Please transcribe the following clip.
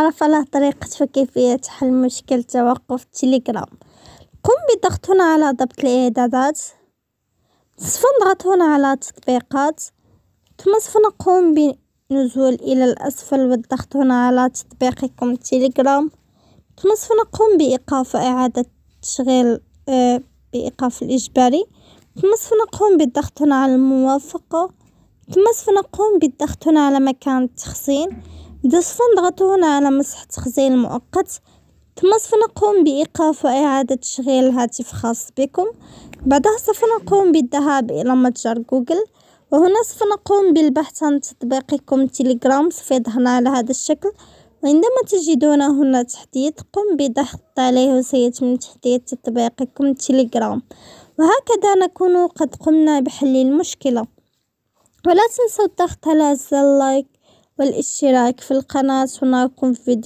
عرف له طريقة وكيفية حل مشكل توقف تليجرام قم بضغط هنا على ضبط الإعدادات سوف نضغط هنا على تطبيقات ثم سوف نقوم بنزول إلى الأسفل والضغط هنا على تطبيقكم تليجرام ثم سوف نقوم بإيقاف إعادة تشغيل آه، بإيقاف الإجباري ثم سوف نقوم بالضغط هنا على الموافقة ثم سوف نقوم بالضغط هنا على مكان التخزين إذا هنا على مسح تخزين مؤقت ثم سنقوم بإيقاف وإعادة تشغيل الهاتف خاص بكم بعدها سوف نقوم بالذهاب إلى متجر جوجل وهنا سوف نقوم بالبحث عن تطبيقكم تيليجرام سوف يظهرنا على هذا الشكل وعندما تجدونه هنا تحديد قم بضغط عليه وسيتم تحديد تطبيقكم تيليجرام وهكذا نكون قد قمنا بحل المشكلة ولا تنسوا الضغط على زر اللايك والاشتراك في القناة سنراكم في فيديو